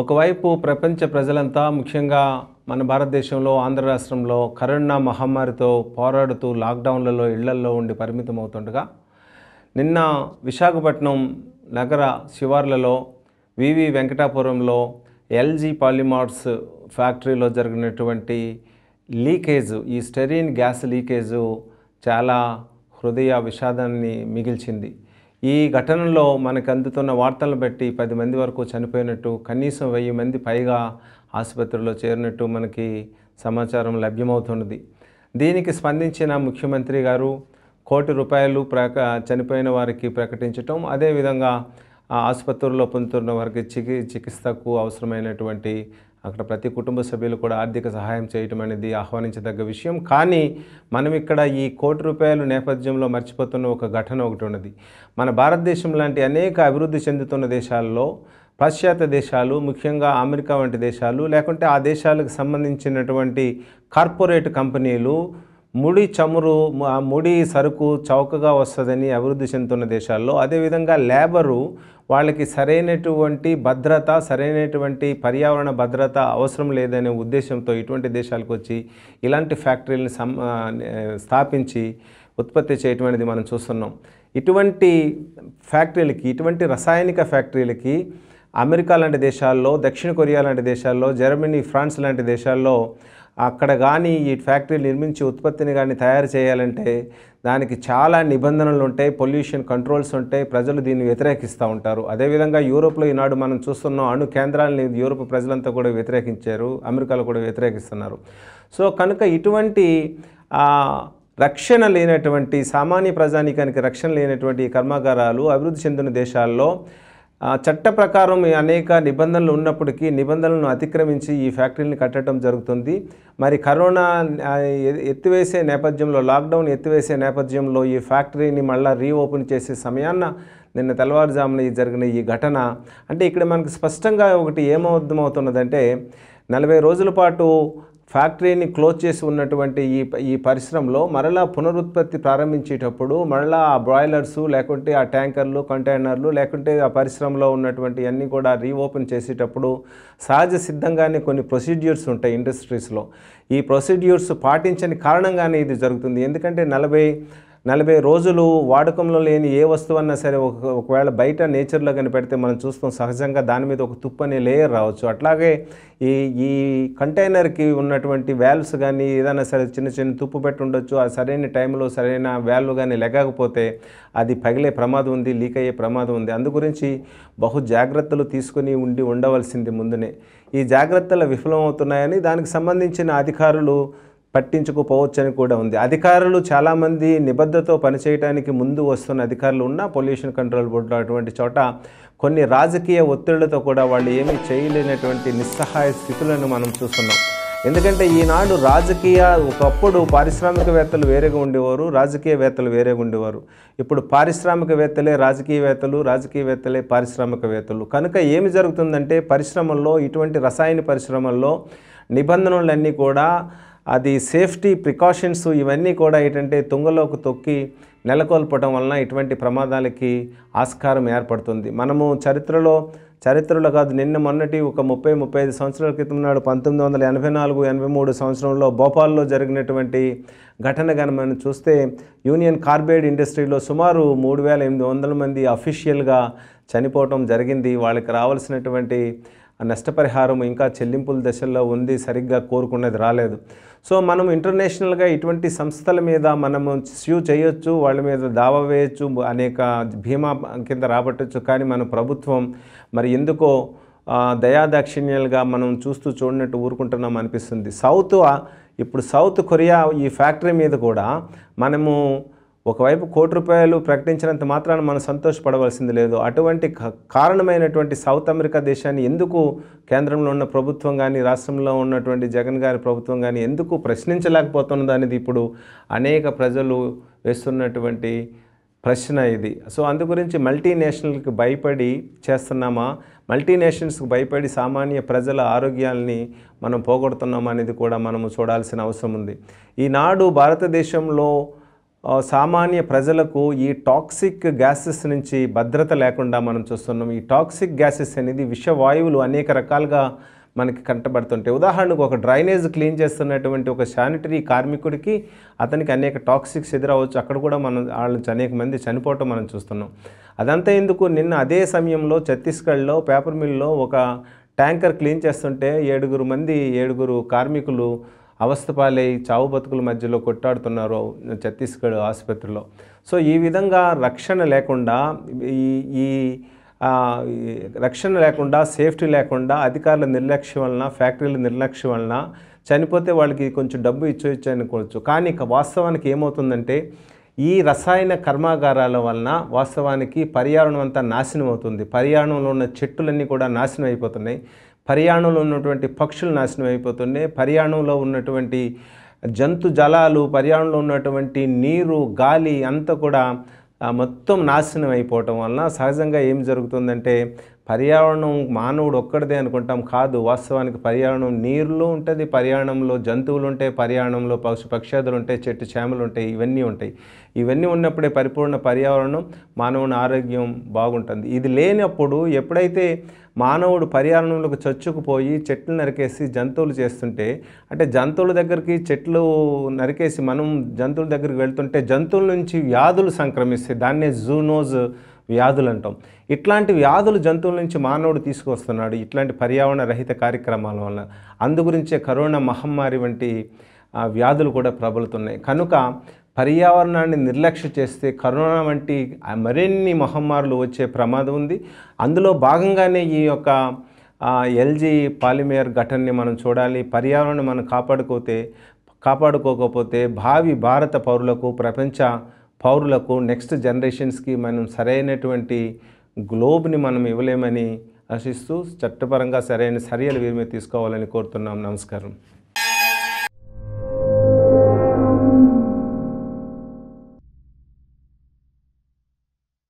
ఒకవైపు ప్రపంచ ప్రజలంతా ముఖ్యంగా మన భారతదేశంలో ఆంధ్ర రాష్ట్రంలో కరోనా మహమ్మారితో పోరాడుతూ లాక్డౌన్లలో ఇళ్లల్లో ఉండి పరిమితం అవుతుండగా నిన్న విశాఖపట్నం నగర శివార్లలో వివి వెంకటాపురంలో ఎల్జీ పాలిమార్ట్స్ ఫ్యాక్టరీలో జరిగినటువంటి లీకేజ్ ఈ స్టెరీన్ గ్యాస్ లీకేజు చాలా హృదయ విషాదాన్ని మిగిల్చింది ఈ ఘటనలో మనకు అందుతున్న వార్తలను బట్టి పది మంది వరకు చనిపోయినట్టు కనీసం వెయ్యి మంది పైగా ఆసుపత్రిలో చేరినట్టు మనకి సమాచారం లభ్యమవుతున్నది దీనికి స్పందించిన ముఖ్యమంత్రి గారు కోటి రూపాయలు ప్రక చనిపోయిన వారికి ప్రకటించటం అదేవిధంగా ఆసుపత్రుల్లో పొందుతున్న వారికి చికి చికిత్సకు అవసరమైనటువంటి అక్కడ ప్రతి కుటుంబ సభ్యులు కూడా ఆర్థిక సహాయం చేయటం అనేది ఆహ్వానించదగ్గ విషయం కానీ మనం ఇక్కడ ఈ కోటి రూపాయలు నేపథ్యంలో మర్చిపోతున్న ఒక ఘటన ఒకటి ఉన్నది మన భారతదేశం లాంటి అనేక అభివృద్ధి చెందుతున్న దేశాల్లో పాశ్చాత్య దేశాలు ముఖ్యంగా అమెరికా వంటి దేశాలు లేకుంటే ఆ దేశాలకు సంబంధించినటువంటి కార్పొరేట్ కంపెనీలు ముడి చమురు ముడి సరుకు చౌకగా వస్తుందని అభివృద్ధి చెందుతున్న దేశాల్లో అదేవిధంగా లేబరు వాళ్ళకి సరైనటువంటి భద్రత సరైనటువంటి పర్యావరణ భద్రత అవసరం లేదనే ఉద్దేశంతో ఇటువంటి దేశాలకు వచ్చి ఇలాంటి ఫ్యాక్టరీలను సం స్థాపించి ఉత్పత్తి చేయటం అనేది మనం చూస్తున్నాం ఇటువంటి ఫ్యాక్టరీలకి ఇటువంటి రసాయనిక ఫ్యాక్టరీలకి అమెరికా లాంటి దేశాల్లో దక్షిణ కొరియా లాంటి దేశాల్లో జర్మనీ ఫ్రాన్స్ లాంటి దేశాల్లో అక్కడ కానీ ఈ ఫ్యాక్టరీలు నిర్మించి ఉత్పత్తిని కానీ తయారు చేయాలంటే దానికి చాలా నిబంధనలు ఉంటాయి పొల్యూషన్ కంట్రోల్స్ ఉంటాయి ప్రజలు దీన్ని వ్యతిరేకిస్తూ ఉంటారు అదేవిధంగా యూరోప్లో ఈనాడు మనం చూస్తున్న అణు కేంద్రాలని యూరోప్ ప్రజలంతా కూడా వ్యతిరేకించారు అమెరికాలో కూడా వ్యతిరేకిస్తున్నారు సో కనుక ఇటువంటి రక్షణ లేనటువంటి సామాన్య ప్రజానీకానికి రక్షణ లేనటువంటి కర్మాగారాలు అభివృద్ధి చెందిన దేశాల్లో చట్ట ప్రకారం అనేక నిబంధనలు ఉన్నప్పటికీ నిబంధనలను అతిక్రమించి ఈ ఫ్యాక్టరీని కట్టడం జరుగుతుంది మరి కరోనా ఎత్తివేసే నేపథ్యంలో లాక్డౌన్ ఎత్తివేసే నేపథ్యంలో ఈ ఫ్యాక్టరీని మళ్ళీ రీఓపెన్ చేసే సమయాన్న నిన్న తెల్లవారుజామున ఈ జరిగిన ఈ ఘటన అంటే ఇక్కడ మనకు స్పష్టంగా ఒకటి ఏమర్థమవుతున్నదంటే నలభై రోజుల పాటు ఫ్యాక్టరీని క్లోజ్ చేసి ఉన్నటువంటి ఈ ఈ పరిశ్రమలో మరలా పునరుత్పత్తి ప్రారంభించేటప్పుడు మరలా ఆ బ్రాయిలర్స్ లేకుంటే ఆ ట్యాంకర్లు కంటైనర్లు లేకుంటే ఆ పరిశ్రమలో ఉన్నటువంటి అన్నీ కూడా రీఓపెన్ చేసేటప్పుడు సహజ సిద్ధంగానే కొన్ని ప్రొసీడ్యూర్స్ ఉంటాయి ఇండస్ట్రీస్లో ఈ ప్రొసీడ్యూర్స్ పాటించని కారణంగానే ఇది జరుగుతుంది ఎందుకంటే నలభై నలభై రోజులు వాడకంలో లేని ఏ వస్తువు అన్నా సరే ఒక ఒకవేళ బయట నేచర్లో కనిపెడితే మనం చూస్తాం సహజంగా దాని మీద ఒక తుప్పు అనే లేయర్ రావచ్చు అట్లాగే ఈ ఈ కంటైనర్కి ఉన్నటువంటి వ్యాల్స్ కానీ ఏదైనా సరే చిన్న చిన్న తుప్పు పెట్టి ఉండొచ్చు ఆ సరైన టైంలో సరైన వ్యాల్యూ కానీ లేకపోతే అది పగిలే ప్రమాదం ఉంది లీక్ అయ్యే ప్రమాదం ఉంది అందు గురించి బహు జాగ్రత్తలు తీసుకుని ఉండి ఉండవలసింది ముందునే ఈ జాగ్రత్తలు విఫలమవుతున్నాయని దానికి సంబంధించిన అధికారులు పట్టించుకుపోవచ్చని కూడా ఉంది అధికారులు చాలామంది నిబద్ధతో పనిచేయడానికి ముందు వస్తున్న అధికారులు ఉన్న పొల్యూషన్ కంట్రోల్ బోర్డులో అటువంటి చోట కొన్ని రాజకీయ ఒత్తిళ్లతో కూడా వాళ్ళు ఏమీ చేయలేనటువంటి నిస్సహాయ స్థితులను మనం చూస్తున్నాం ఎందుకంటే ఈనాడు రాజకీయ ఒకప్పుడు పారిశ్రామికవేత్తలు వేరేగా ఉండేవారు రాజకీయవేత్తలు వేరేగా ఉండేవారు ఇప్పుడు పారిశ్రామికవేత్తలే రాజకీయవేత్తలు రాజకీయవేత్తలే పారిశ్రామికవేత్తలు కనుక ఏమి జరుగుతుందంటే పరిశ్రమల్లో ఇటువంటి రసాయన పరిశ్రమల్లో నిబంధనలన్నీ కూడా అది సేఫ్టీ ప్రికాషన్స్ ఇవన్నీ కూడా ఏంటంటే తుంగలోకి తొక్కి నెలకొల్పడం వలన ఇటువంటి ప్రమాదాలకి ఆస్కారం ఏర్పడుతుంది మనము చరిత్రలో చరిత్రలో కాదు నిన్న మొన్నటి ఒక ముప్పై ముప్పై ఐదు సంవత్సరాల క్రితం నాడు పంతొమ్మిది వందల ఎనభై నాలుగు ఎనభై మూడు సంవత్సరంలో భోపాల్లో జరిగినటువంటి ఘటన కానీ మనం చూస్తే యూనియన్ కార్బైడ్ ఇండస్ట్రీలో సుమారు మూడు వేల ఎనిమిది వందల మంది అఫీషియల్గా చనిపోవటం జరిగింది వాళ్ళకి రావాల్సినటువంటి ఆ నష్టపరిహారం ఇంకా చెల్లింపుల దశల్లో ఉంది సరిగ్గా కోరుకునేది రాలేదు సో మనం ఇంటర్నేషనల్గా ఇటువంటి సంస్థల మీద మనము స్యూ చేయొచ్చు వాళ్ళ మీద దావా వేయచ్చు అనేక బీమా కింద రాబట్టచ్చు కానీ మన ప్రభుత్వం మరి ఎందుకో దయాదాక్షిణ్యాలుగా మనం చూస్తూ చూడనట్టు ఊరుకుంటున్నాం అనిపిస్తుంది సౌత్ ఇప్పుడు సౌత్ కొరియా ఈ ఫ్యాక్టరీ మీద కూడా మనము ఒకవైపు కోటి రూపాయలు ప్రకటించినంత మాత్రాన మనం సంతోషపడవలసింది లేదు అటువంటి కారణమైనటువంటి సౌత్ అమెరికా దేశాన్ని ఎందుకు కేంద్రంలో ఉన్న ప్రభుత్వం కానీ రాష్ట్రంలో ఉన్నటువంటి జగన్ గారి ప్రభుత్వం కానీ ఎందుకు ప్రశ్నించలేకపోతున్నది అనేది ఇప్పుడు అనేక ప్రజలు వేస్తున్నటువంటి ప్రశ్న ఇది సో అందు గురించి మల్టీనేషనల్కి భయపడి చేస్తున్నామా మల్టీనేషనల్స్కి భయపడి సామాన్య ప్రజల ఆరోగ్యాల్ని మనం పోగొడుతున్నామా అనేది కూడా మనము చూడాల్సిన అవసరం ఉంది ఈనాడు భారతదేశంలో సామాన్య ప్రజలకు ఈ టాక్సిక్ గ్యాసెస్ నుంచి భద్రత లేకుండా మనం చూస్తున్నాం ఈ టాక్సిక్ గ్యాసెస్ అనేది విషవాయువులు అనేక రకాలుగా మనకి కంటబడుతుంటాయి ఉదాహరణకు ఒక డ్రైనేజ్ క్లీన్ చేస్తున్నటువంటి ఒక శానిటరీ కార్మికుడికి అతనికి అనేక టాక్సిక్స్ ఎదురవచ్చు అక్కడ కూడా మనం వాళ్ళ అనేక మంది చనిపోవటం మనం చూస్తున్నాం అదంతా ఎందుకు నిన్న అదే సమయంలో ఛత్తీస్గఢ్లో పేపర్ మిల్లో ఒక ట్యాంకర్ క్లీన్ చేస్తుంటే ఏడుగురు మంది ఏడుగురు కార్మికులు అవస్థపాలై చావు బతుకుల మధ్యలో కొట్టాడుతున్నారు ఛత్తీస్గఢ్ ఆసుపత్రిలో సో ఈ విధంగా రక్షణ లేకుండా ఈ ఈ రక్షణ లేకుండా సేఫ్టీ లేకుండా అధికారుల నిర్లక్ష్యం వలన ఫ్యాక్టరీల నిర్లక్ష్యం వలన చనిపోతే వాళ్ళకి కొంచెం డబ్బు ఇచ్చేయచ్చు అనుకోవచ్చు కానీ ఇక వాస్తవానికి ఏమవుతుందంటే ఈ రసాయన కర్మాగారాల వలన వాస్తవానికి పర్యావరణం అంతా నాశనం అవుతుంది పర్యావరణంలో ఉన్న చెట్టులన్నీ కూడా నాశనం అయిపోతున్నాయి పర్యాణంలో ఉన్నటువంటి పక్షులు నాశనం అయిపోతున్నాయి పర్యాణంలో ఉన్నటువంటి జంతు జలాలు పర్యాణంలో ఉన్నటువంటి నీరు గాలి అంతా కూడా మొత్తం నాశనం అయిపోవటం వలన సహజంగా ఏం జరుగుతుందంటే పర్యావరణం మానవుడు ఒక్కడిదే అనుకుంటాం కాదు వాస్తవానికి పర్యావరణం నీరులో ఉంటుంది పర్యావరణంలో జంతువులు ఉంటాయి పర్యావరణంలో పశు పక్షాదులు ఉంటాయి చెట్టు చేమలు ఉంటాయి ఇవన్నీ ఉంటాయి ఇవన్నీ ఉన్నప్పుడే పరిపూర్ణ పర్యావరణం మానవుని ఆరోగ్యం బాగుంటుంది ఇది లేనప్పుడు ఎప్పుడైతే మానవుడు పర్యావరణంలోకి చొచ్చుకుపోయి చెట్లు నరికేసి జంతువులు చేస్తుంటే అంటే జంతువుల దగ్గరికి చెట్లు నరికేసి మనం జంతువుల దగ్గరికి వెళ్తుంటే జంతువుల నుంచి వ్యాధులు సంక్రమిస్తాయి దాన్నే జూనోజ్ వ్యాధులు అంటాం ఇట్లాంటి వ్యాధులు జంతువుల నుంచి మానవుడు తీసుకొస్తున్నాడు ఇట్లాంటి పర్యావరణ రహిత కార్యక్రమాల వల్ల అందుగురించే కరోనా మహమ్మారి వంటి వ్యాధులు కూడా ప్రబలుతున్నాయి కనుక పర్యావరణాన్ని నిర్లక్ష్య చేస్తే కరోనా వంటి మరిన్ని మహమ్మారులు వచ్చే ప్రమాదం ఉంది అందులో భాగంగానే ఈ యొక్క ఎల్జీ పాలిమేర్ ఘటనని మనం చూడాలి పర్యావరణం మనం కాపాడుకోతే కాపాడుకోకపోతే భావి భారత పౌరులకు ప్రపంచ పౌరులకు నెక్స్ట్ జనరేషన్స్కి మనం సరైనటువంటి గ్లోబ్ని మనం ఇవ్వలేమని ఆశిస్తూ చట్టపరంగా సరైన చర్యలు వీరి మీద తీసుకోవాలని కోరుతున్నాం నమస్కారం